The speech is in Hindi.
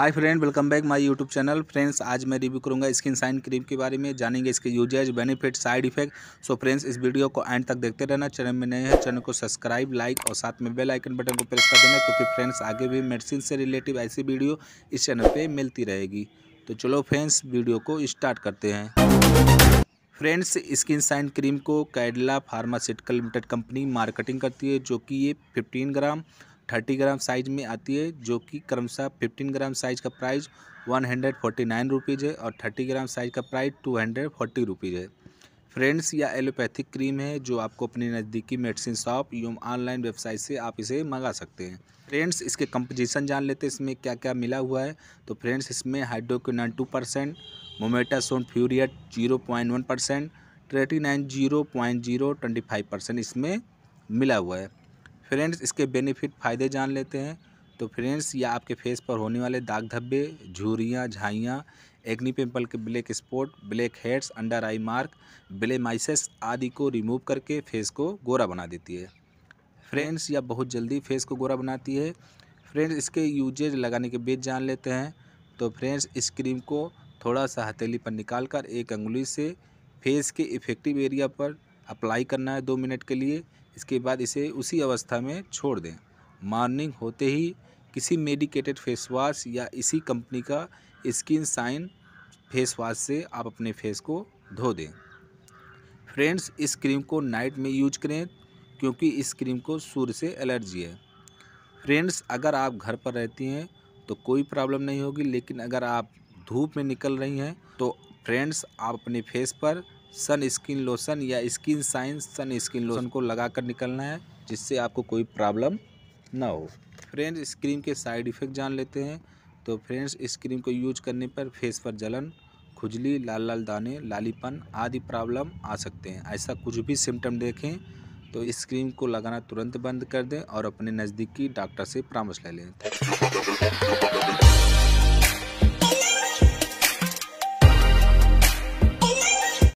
hi friend welcome back my YouTube channel friends आज मैं रिव्यू करूंगा स्किन साइन क्रीम के बारे में जानेंगे इसके uses benefit side effect so friends इस वीडियो को एंड तक देखते रहना चैनल में नए हैं चैनल को सब्सक्राइब लाइक और साथ में बेल आइकन बटन को प्रेस कर देना क्योंकि फ्रेंड्स आगे भी मेडिसिन से रिलेटिव ऐसी वीडियो इस चैनल पर मिलती रहेगी तो चलो फ्रेंड्स वीडियो को स्टार्ट करते हैं फ्रेंड्स स्किन साइन क्रीम को Cadila pharmaceutical limited company marketing करती है जो कि ये fifteen gram thirty gram size में आती है जो कि क्रमशः फिफ्टीन ग्राम साइज का price one hundred forty nine rupees है और थर्टी ग्राम साइज का price two hundred forty rupees है फ्रेंड्स या एलोपैथिक क्रीम है जो आपको अपने नज़दीकी मेडिसिन शॉप एवं ऑनलाइन वेबसाइट से आप इसे मंगा सकते हैं फ्रेंड्स इसके कंपोजिशन जान लेते हैं इसमें क्या क्या मिला हुआ है तो फ्रेंड्स इसमें hydroquinone two percent mometasone furoate zero point one percent tretinoin zero point zero twenty five percent इसमें मिला हुआ है फ्रेंड्स इसके बेनिफिट फ़ायदे जान लेते हैं तो फ्रेंड्स ये आपके फेस पर होने वाले दाग धब्बे झूरियाँ झाइयाँ एग्नी पिंपल के black spot blackheads under eye mark blemishes आदि को रिमूव करके फेस को गोरा बना देती है फ्रेंड्स यह बहुत जल्दी फेस को गोरा बनाती है फ्रेंड्स इसके यूजेज लगाने के बीच जान लेते हैं तो फ्रेंड्स इस क्रीम को थोड़ा सा हथेली पर निकाल कर एक अंगुली से फेस के इफेक्टिव एरिया पर अप्लाई करना है दो मिनट के लिए इसके बाद इसे उसी अवस्था में छोड़ दें मॉर्निंग होते ही किसी मेडिकेटेड फेस वाश या इसी कंपनी का स्किन साइन फेस वाश से आप अपने फेस को धो दें फ्रेंड्स इस क्रीम को नाइट में यूज करें क्योंकि इस क्रीम को सूर्य से एलर्जी है फ्रेंड्स अगर आप घर पर रहती हैं तो कोई प्रॉब्लम नहीं होगी लेकिन अगर आप धूप में निकल रही हैं तो फ्रेंड्स आप अपने फेस पर सन स्किन लोशन या skin science sun skin lotion को लगा कर निकलना है जिससे आपको कोई प्रॉब्लम ना हो फ्रेंड्स इस क्रीम के साइड इफ़ेक्ट जान लेते हैं तो फ्रेंड्स इस क्रीम को यूज करने पर फेस पर जलन खुजली लाल लाल दाने लालीपन आदि प्रॉब्लम आ सकते हैं ऐसा कुछ भी सिम्टम देखें तो इस क्रीम को लगाना तुरंत बंद कर दें और अपने नज़दीकी डॉक्टर से परामर्श ले लें